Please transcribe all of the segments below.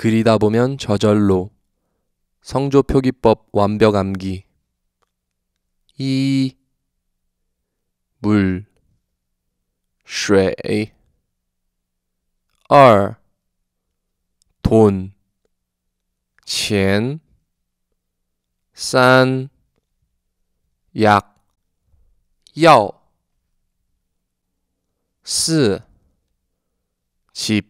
그리다 보면 저절로 성조 표기법 완벽 암기 이 물, 水二, 돈, 钱三, 약, 药四,집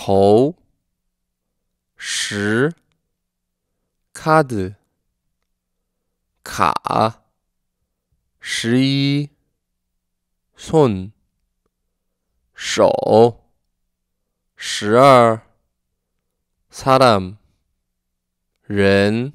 头，十，卡的卡，十一，寸，手，十二，사 람， 人。